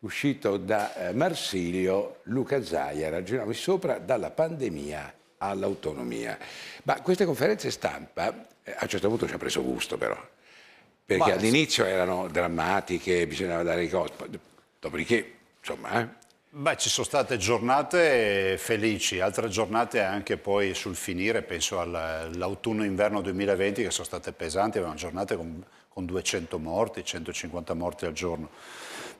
uscito da eh, Marsilio, Luca Zaia, ragioniamo sopra, dalla pandemia all'autonomia. Ma queste conferenze stampa, eh, a un certo punto ci ha preso gusto però, perché all'inizio erano drammatiche, bisognava dare i cose, dopodiché, insomma... Eh? Beh, ci sono state giornate felici, altre giornate anche poi sul finire, penso all'autunno-inverno 2020 che sono state pesanti, avevano giornate con, con 200 morti, 150 morti al giorno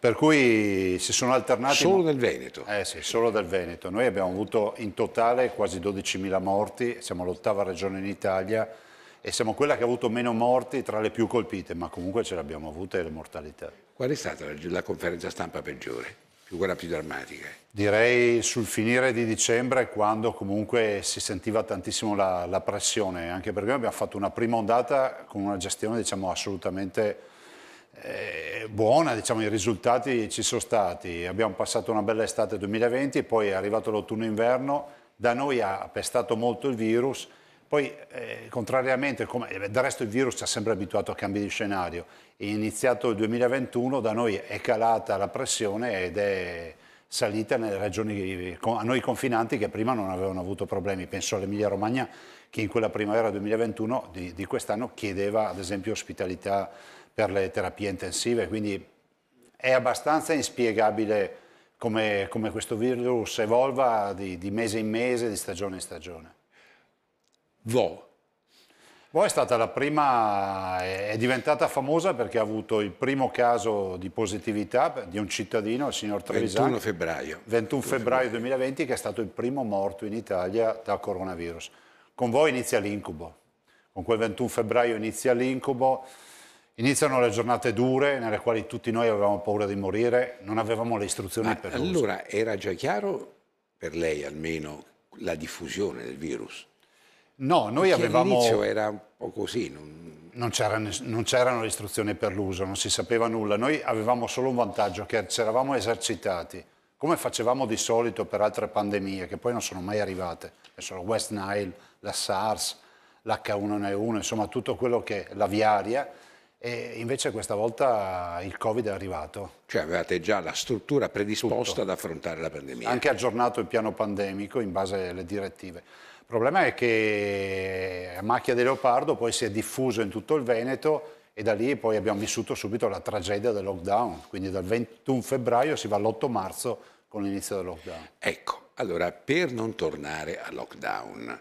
per cui si sono alternati... Solo nel Veneto. Eh sì, solo del Veneto. Noi abbiamo avuto in totale quasi 12.000 morti, siamo l'ottava regione in Italia e siamo quella che ha avuto meno morti tra le più colpite, ma comunque ce l'abbiamo avute le mortalità. Qual è stata la conferenza stampa peggiore? quella più drammatica? Direi sul finire di dicembre quando comunque si sentiva tantissimo la, la pressione, anche perché noi abbiamo fatto una prima ondata con una gestione diciamo assolutamente eh, buona, diciamo, i risultati ci sono stati. Abbiamo passato una bella estate 2020, poi è arrivato l'autunno-inverno, da noi ha pestato molto il virus, poi eh, contrariamente, come, eh, del resto il virus ci ha sempre abituato a cambi di scenario, è iniziato il 2021, da noi è calata la pressione ed è salita nelle regioni a noi confinanti che prima non avevano avuto problemi. Penso all'Emilia Romagna che in quella primavera 2021 di, di quest'anno chiedeva ad esempio ospitalità per le terapie intensive, quindi è abbastanza inspiegabile come, come questo virus evolva di, di, mese in mese, di stagione in stagione. Vo. Vo è stata la prima, è diventata famosa perché ha avuto il primo caso di positività di un cittadino, il signor Trevisan. 21 febbraio. 21 febbraio 2020 che è stato il primo morto in Italia da coronavirus. Con voi inizia l'incubo, con quel 21 febbraio inizia l'incubo Iniziano le giornate dure nelle quali tutti noi avevamo paura di morire, non avevamo le istruzioni Ma per Allora l'uso. era già chiaro, per lei almeno, la diffusione del virus? No, noi Perché avevamo... All'inizio era un po' così. Non... Non, c'erano, non... c'erano le istruzioni per l'uso, non si sapeva nulla. Noi avevamo solo un vantaggio, che ci eravamo esercitati, come facevamo di solito per altre pandemie, che poi non sono mai arrivate. Penso Sono West Nile, la SARS, l'H1N1, insomma tutto quello che... l'aviaria e invece questa volta il Covid è arrivato. Cioè avevate già la struttura predisposta Tutto. ad affrontare la pandemia. Anche aggiornato il piano pandemico in base alle direttive. Il problema è che a macchia di leopardo poi si è diffuso in tutto il Veneto e da lì poi abbiamo vissuto subito la tragedia del lockdown. Quindi dal 21 febbraio si va all'8 marzo con l'inizio del lockdown. Ecco, allora per non tornare al lockdown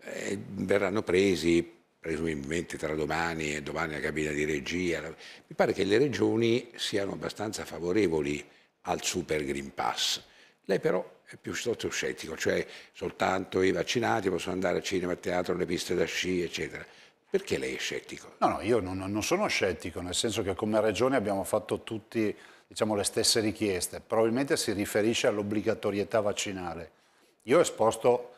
eh, verranno presi presumibilmente tra domani e domani la cabina di regia, mi pare che le regioni siano abbastanza favorevoli al Super Green Pass. Lei però è piuttosto scettico, cioè soltanto i vaccinati possono andare a cinema, a teatro, alle piste da sci, eccetera. Perché lei è scettico? No, no, io non, non sono scettico, nel senso che come regione abbiamo fatto tutti diciamo, le stesse richieste. Probabilmente si riferisce all'obbligatorietà vaccinale. Io ho esposto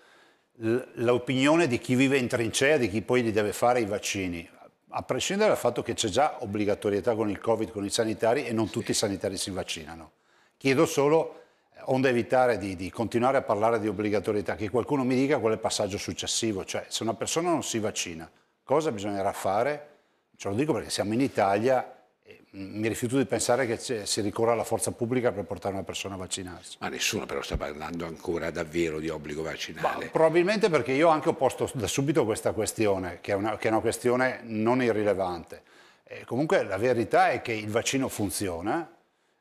l'opinione di chi vive in trincea, di chi poi gli deve fare i vaccini, a prescindere dal fatto che c'è già obbligatorietà con il Covid, con i sanitari e non sì. tutti i sanitari si vaccinano. Chiedo solo, eh, onde evitare di, di, continuare a parlare di obbligatorietà, che qualcuno mi dica qual è il passaggio successivo, cioè se una persona non si vaccina, cosa bisognerà fare? Ce lo dico perché siamo in Italia, mi rifiuto di pensare che si ricorra alla forza pubblica per portare una persona a vaccinarsi. Ma nessuno però sta parlando ancora davvero di obbligo vaccinale. Ma, probabilmente perché io anche ho posto da subito questa questione, che è una, che è una questione non irrilevante. E comunque la verità è che il vaccino funziona,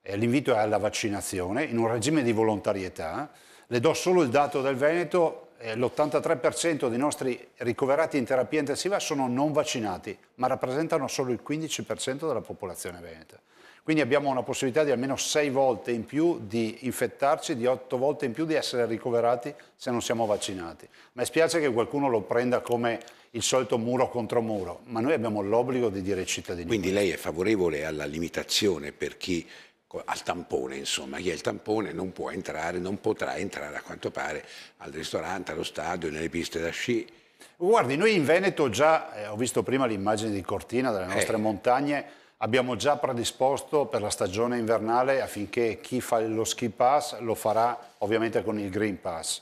l'invito è alla vaccinazione, in un regime di volontarietà. Le do solo il dato del Veneto, eh, l'83% dei nostri ricoverati in terapia intensiva sono non vaccinati, ma rappresentano solo il 15% della popolazione veneta. Quindi abbiamo una possibilità di almeno 6 volte in più di infettarci, di 8 volte in più di essere ricoverati se non siamo vaccinati. Ma spiace che qualcuno lo prenda come il solito muro contro muro, ma noi abbiamo l'obbligo di dire ai cittadini. Quindi lei è favorevole alla limitazione per chi al tampone, insomma, chi ha il tampone non può entrare, non potrà entrare a quanto pare al ristorante, allo stadio, nelle piste da sci. Guardi, noi in Veneto già, eh, ho visto prima l'immagine di Cortina, delle nostre eh. montagne, abbiamo già predisposto per la stagione invernale affinché chi fa lo ski pass lo farà ovviamente con il green pass.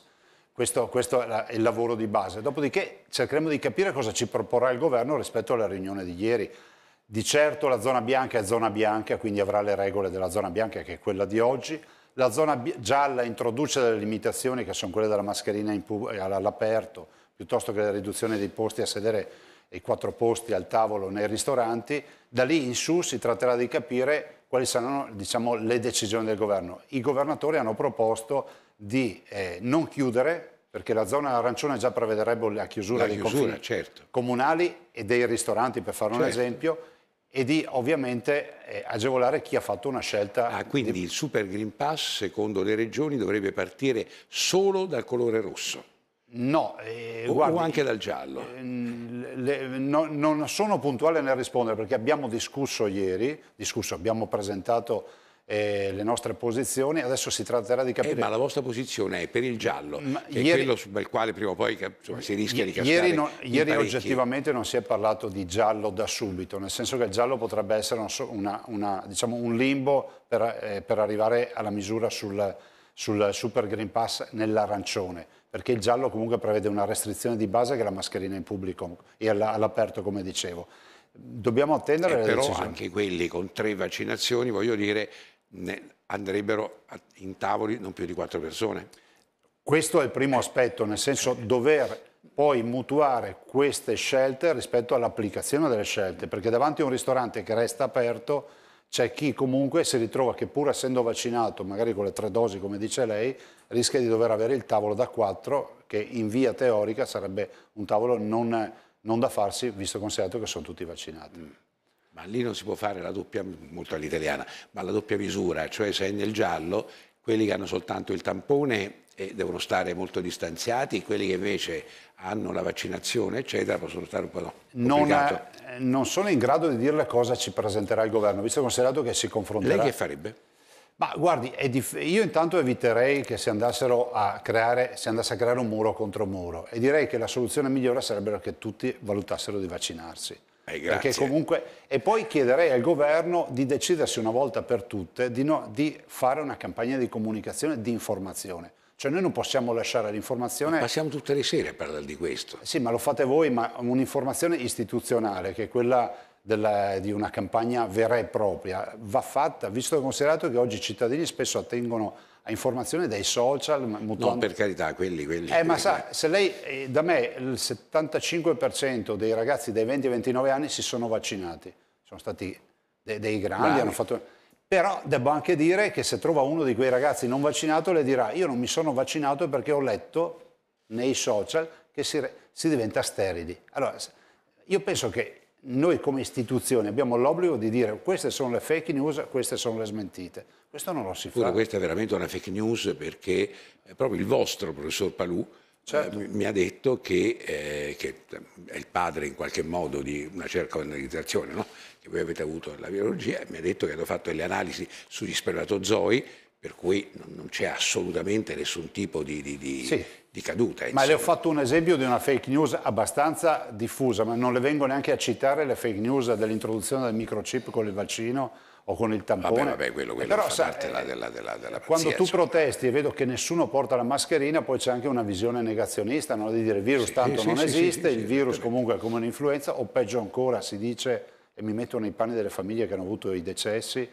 Questo, questo è il lavoro di base. Dopodiché cercheremo di capire cosa ci proporrà il governo rispetto alla riunione di ieri di certo la zona bianca è zona bianca, quindi avrà le regole della zona bianca che è quella di oggi. La zona gialla introduce delle limitazioni che sono quelle della mascherina all'aperto, piuttosto che la riduzione dei posti a sedere e quattro posti al tavolo nei ristoranti. Da lì in su si tratterà di capire quali saranno diciamo, le decisioni del governo. I governatori hanno proposto di eh, non chiudere, perché la zona arancione già prevederebbe la chiusura, la chiusura dei confini certo. comunali e dei ristoranti, per fare certo. un esempio, e di ovviamente eh, agevolare chi ha fatto una scelta. Ah, quindi di... il Super Green Pass, secondo le regioni, dovrebbe partire solo dal colore rosso? No, eh, o, guardi, o anche dal giallo? Eh, le, no, non sono puntuale nel rispondere perché abbiamo discusso ieri, discusso, abbiamo presentato eh, le nostre posizioni, adesso si tratterà di eh, capire... Eh, ma la vostra posizione è per il giallo, ma che ieri... quello sul quale prima o poi insomma, si rischia di cascare Ieri, no, ieri oggettivamente non si è parlato di giallo da subito, nel senso che il giallo potrebbe essere una, una, diciamo un limbo per, eh, per, arrivare alla misura sul, sul Super Green Pass nell'arancione, perché il giallo comunque prevede una restrizione di base che è la mascherina in pubblico e all'aperto, come dicevo. Dobbiamo attendere eh, le però decisioni. anche quelli con tre vaccinazioni, voglio dire, andrebbero in tavoli non più di quattro persone. Questo è il primo aspetto, nel senso dover poi mutuare queste scelte rispetto all'applicazione delle scelte, perché davanti a un ristorante che resta aperto c'è chi comunque si ritrova che pur essendo vaccinato, magari con le tre dosi come dice lei, rischia di dover avere il tavolo da quattro, che in via teorica sarebbe un tavolo non, non da farsi, visto considerato che sono tutti vaccinati. Mm ma lì non si può fare la doppia, molto all'italiana, ma la doppia misura, cioè se è nel giallo, quelli che hanno soltanto il tampone eh, devono stare molto distanziati, quelli che invece hanno la vaccinazione, eccetera, possono stare un po' non, ha, eh, non sono in grado di dire cosa ci presenterà il governo, visto e considerato che si confronterà... Lei che farebbe? Ma guardi, io intanto eviterei che si, creare, si andasse a creare un muro contro muro e direi che la soluzione migliore sarebbe che tutti valutassero di vaccinarsi. Eh, comunque... E poi chiederei al governo di decidersi una volta per tutte di, no... di fare una campagna di comunicazione e di informazione. Cioè noi non possiamo lasciare l'informazione... Passiamo tutte le sere a parlare di questo. Sì, ma lo fate voi, ma un'informazione istituzionale, che è quella della, di una campagna vera e propria, va fatta, visto e considerato che oggi i cittadini spesso attengono a informazione dai social. Mutuando... No, per carità, quelli, quelli. Eh, quelli, ma sa, se lei, eh, da me il 75% dei ragazzi dai 20 ai 29 anni si sono vaccinati, sono stati dei, dei grandi, Bravi. Fatto... Però devo anche dire che se trova uno di quei ragazzi non vaccinato le dirà io non mi sono vaccinato perché ho letto nei social che si, si diventa sterili. Allora, io penso che noi come istituzione abbiamo l'obbligo di dire queste sono le fake news, queste sono le smentite. Questo non lo si Pure fa. Questa è veramente una fake news perché eh, proprio il vostro professor Palù certo. eh, mi ha detto che, eh, che, eh, è il padre in qualche modo di una certa organizzazione no? che voi avete avuto nella virologia, mi ha detto che hanno fatto le analisi sugli spermatozoi per cui non, c'è assolutamente nessun tipo di, di, di, sì di caduta. Insomma. Ma le ho fatto un esempio di una fake news abbastanza diffusa, ma non le vengo neanche a citare le fake news dell'introduzione del microchip con il vaccino o con il tampone. Vabbè, vabbè quello, quello però, sa, eh, della, della, della, della Quando tu protesti e vedo che nessuno porta la mascherina, poi c'è anche una visione negazionista, no? di dire il virus sì, tanto sì, non sì, esiste, il virus comunque è come un'influenza, o peggio ancora si dice, e mi metto nei panni delle famiglie che hanno avuto i decessi,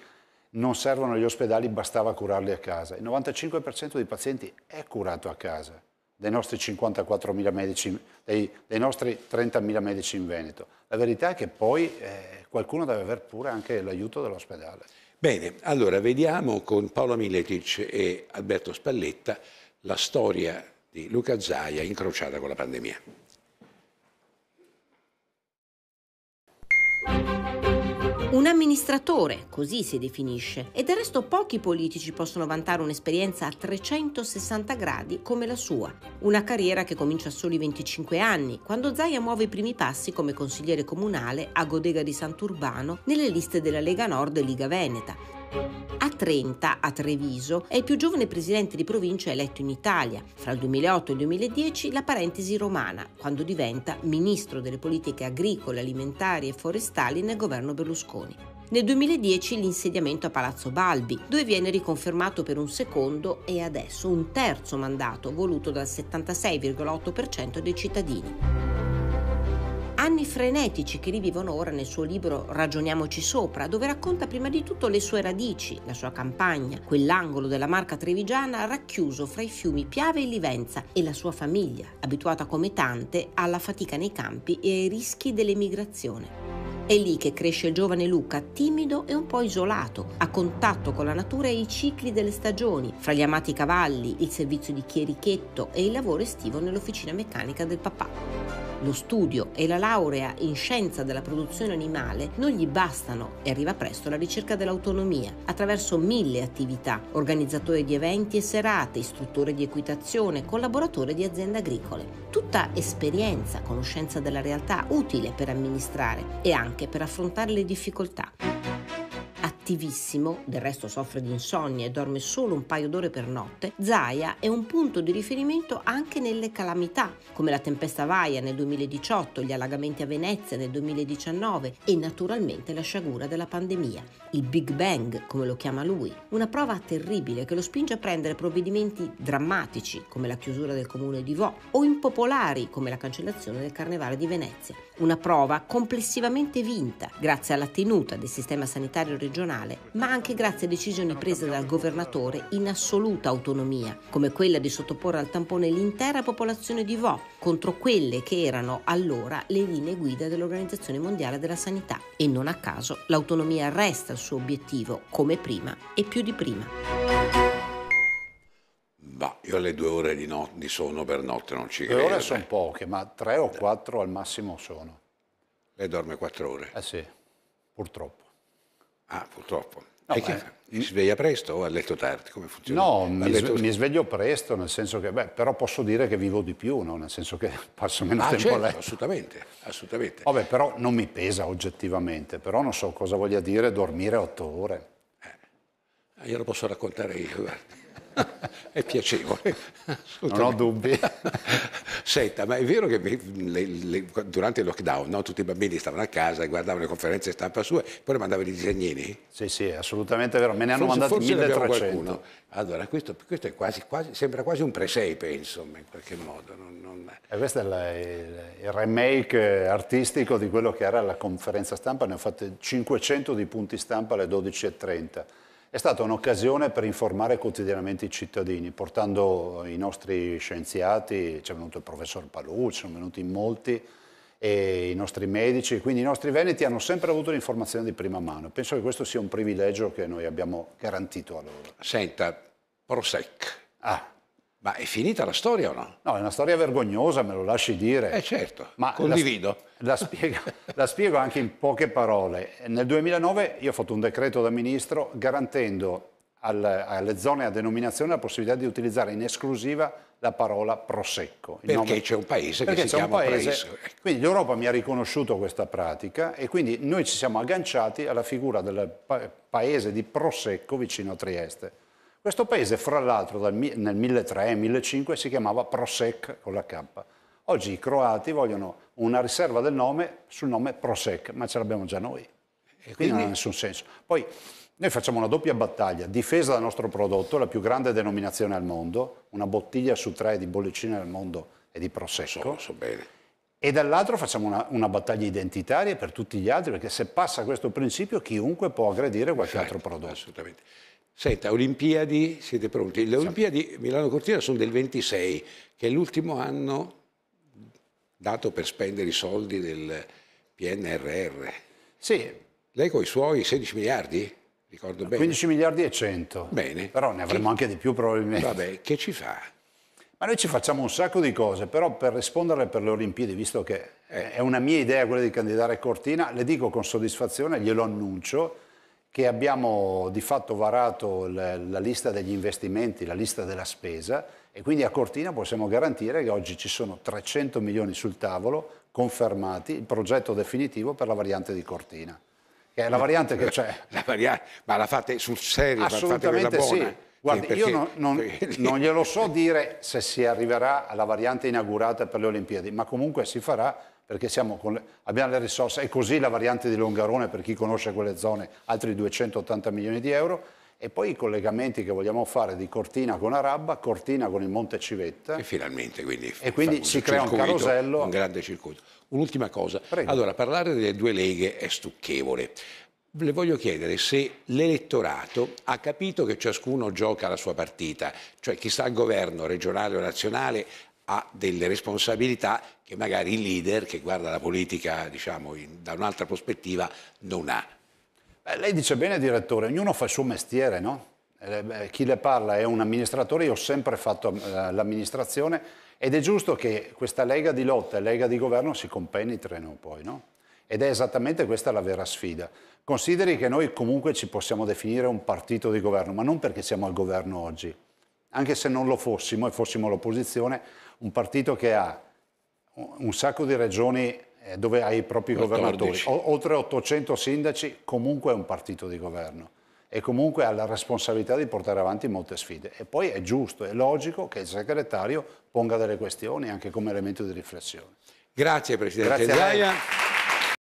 non servono gli ospedali, bastava curarli a casa. Il 95% dei pazienti è curato a casa dei nostri 54.000 medici, dei, dei nostri 30.000 medici in Veneto. La verità è che poi eh, qualcuno deve avere pure anche l'aiuto dell'ospedale. Bene, allora vediamo con Paolo Miletic e Alberto Spalletta la storia di Luca Zaia incrociata con la pandemia. Un amministratore, così si definisce, e del resto pochi politici possono vantare un'esperienza a 360 gradi come la sua. Una carriera che comincia a soli 25 anni, quando Zaia muove i primi passi come consigliere comunale a Godega di Sant'Urbano nelle liste della Lega Nord e Liga Veneta, a 30, a Treviso, è il più giovane presidente di provincia eletto in Italia, fra il 2008 e il 2010 la parentesi romana, quando diventa ministro delle politiche agricole, alimentari e forestali nel governo Berlusconi. Nel 2010 l'insediamento a Palazzo Balbi, dove viene riconfermato per un secondo e adesso un terzo mandato voluto dal 76,8% dei cittadini anni frenetici che rivivono ora nel suo libro Ragioniamoci sopra, dove racconta prima di tutto le sue radici, la sua campagna, quell'angolo della marca trevigiana racchiuso fra i fiumi Piave e Livenza e la sua famiglia, abituata come tante alla fatica nei campi e ai rischi dell'emigrazione. È lì che cresce il giovane Luca, timido e un po' isolato, a contatto con la natura e i cicli delle stagioni, fra gli amati cavalli, il servizio di chierichetto e il lavoro estivo nell'officina meccanica del papà. Lo studio e la laurea in scienza della produzione animale non gli bastano e arriva presto la ricerca dell'autonomia attraverso mille attività, organizzatore di eventi e serate, istruttore di equitazione, collaboratore di aziende agricole. Tutta esperienza, conoscenza della realtà utile per amministrare e anche per affrontare le difficoltà attivissimo, del resto soffre di insonnia e dorme solo un paio d'ore per notte, Zaya è un punto di riferimento anche nelle calamità, come la tempesta Vaia nel 2018, gli allagamenti a Venezia nel 2019 e naturalmente la sciagura della pandemia, il Big Bang, come lo chiama lui, una prova terribile che lo spinge a prendere provvedimenti drammatici, come la chiusura del comune di Vaux, o impopolari, come la cancellazione del Carnevale di Venezia. Una prova complessivamente vinta grazie alla tenuta del sistema sanitario regionale, ma anche grazie a decisioni prese dal governatore in assoluta autonomia, come quella di sottoporre al tampone l'intera popolazione di Vo contro quelle che erano allora le linee guida dell'Organizzazione Mondiale della Sanità. E non a caso l'autonomia resta il suo obiettivo, come prima e più di prima. Bah, io alle due ore di, no di sonno per notte non ci due credo. Due ore sono poche, ma tre o quattro al massimo sono. Lei dorme quattro ore? Eh sì, purtroppo. Ah, purtroppo. No, e che, mm. si sveglia presto o a letto tardi? Come funziona? No, mi, letto... mi, sveglio presto, nel senso che, beh, però posso dire che vivo di più, no? nel senso che passo meno ah, tempo certo, a letto. Assolutamente, assolutamente. Vabbè, però non mi pesa oggettivamente, però non so cosa voglia dire dormire otto ore. Eh, lo posso raccontare io, guardi. è piacevole. Non ho dubbi. Senta, ma è vero che le, le, durante il lockdown no, tutti i bambini stavano a casa e guardavano le conferenze stampa sue, poi le mandavano i disegnini? Sì, sì, assolutamente vero. Me ne hanno forse, mandati forse 1300. Allora, questo, questo è quasi, quasi, sembra quasi un presepe, insomma, in qualche modo. Non, non... E questo è la, il, il, remake artistico di quello che era la conferenza stampa. Ne ho fatte 500 di punti stampa alle 12.30 è stata un'occasione per informare quotidianamente i cittadini, portando i nostri scienziati, c'è venuto il professor Palucci, sono venuti in molti, e i nostri medici, quindi i nostri veneti hanno sempre avuto l'informazione di prima mano. Penso che questo sia un privilegio che noi abbiamo garantito a loro. Senta, Prosec. Ah. Ma è finita la storia o no? No, è una storia vergognosa, me lo lasci dire. Eh certo, Ma condivido. La, la, spiego, la spiego anche in poche parole. Nel 2009 io ho fatto un decreto da ministro garantendo alle zone a denominazione la possibilità di utilizzare in esclusiva la parola prosecco. Perché nome... c'è un paese che si chiama paese, paese. Quindi l'Europa mi ha riconosciuto questa pratica e quindi noi ci siamo agganciati alla figura del paese di prosecco vicino a Trieste. Questo paese, fra l'altro, nel 1003-1005 si chiamava Prosek con la K. Oggi i croati vogliono una riserva del nome sul nome Prosek, ma ce l'abbiamo già noi. E quindi, quindi non ha nessun senso. Poi noi facciamo una doppia battaglia, difesa del nostro prodotto, la più grande denominazione al mondo, una bottiglia su tre di bollicine al mondo è di Prosecco. So, so e dall'altro facciamo una, una, battaglia identitaria per tutti gli altri, perché se passa questo principio chiunque può aggredire qualche certo, altro prodotto. Assolutamente. Senta, Olimpiadi, siete pronti? Le Olimpiadi Milano-Cortina sono del 26, che è l'ultimo anno dato per spendere i soldi del PNRR. Sì. Lei con i suoi 16 miliardi? Ricordo bene. 15 miliardi e 100. Bene. Però ne avremo che... anche di più probabilmente. Vabbè, che ci fa? Ma noi ci facciamo un sacco di cose, però per rispondere per le Olimpiadi, visto che eh. è una mia idea quella di candidare Cortina, le dico con soddisfazione, glielo annuncio, che abbiamo di fatto varato la, la lista degli investimenti, la lista della spesa e quindi a Cortina possiamo garantire che oggi ci sono 300 milioni sul tavolo confermati, il progetto definitivo per la variante di Cortina, che è la variante che c'è. La variante, ma la fate sul serio? Assolutamente sì. Guardi, perché... io non, non, non, glielo so dire se si arriverà alla variante inaugurata per le Olimpiadi, ma comunque si farà perché le, abbiamo le risorse, è così la variante di Longarone per chi conosce quelle zone, altri 280 milioni di euro, e poi i collegamenti che vogliamo fare di Cortina con Arabba, Cortina con il Monte Civetta. E finalmente quindi, e quindi si crea un carosello. Un grande circuito. Un'ultima cosa, Prego. allora parlare delle due leghe è stucchevole. Le voglio chiedere se l'elettorato ha capito che ciascuno gioca la sua partita, cioè chi sta al governo regionale o nazionale ha delle responsabilità che magari il leader che guarda la politica diciamo, in, da un'altra prospettiva non ha. Beh, lei dice bene, direttore, ognuno fa il suo mestiere, no? Eh, chi le parla è un amministratore, io ho sempre fatto eh, l'amministrazione ed è giusto che questa lega di lotta e lega di governo si compenetrino poi, no? Ed è esattamente questa la vera sfida. Consideri che noi comunque ci possiamo definire un partito di governo, ma non perché siamo al governo oggi. Anche se non lo fossimo e fossimo l'opposizione, un partito che ha un sacco di regioni eh, dove hai i propri 14. governatori, oltre 800 sindaci, comunque è un partito di governo e comunque ha la responsabilità di portare avanti molte sfide. E poi è giusto, è logico che il segretario ponga delle questioni anche come elemento di riflessione. Grazie Presidente Grazie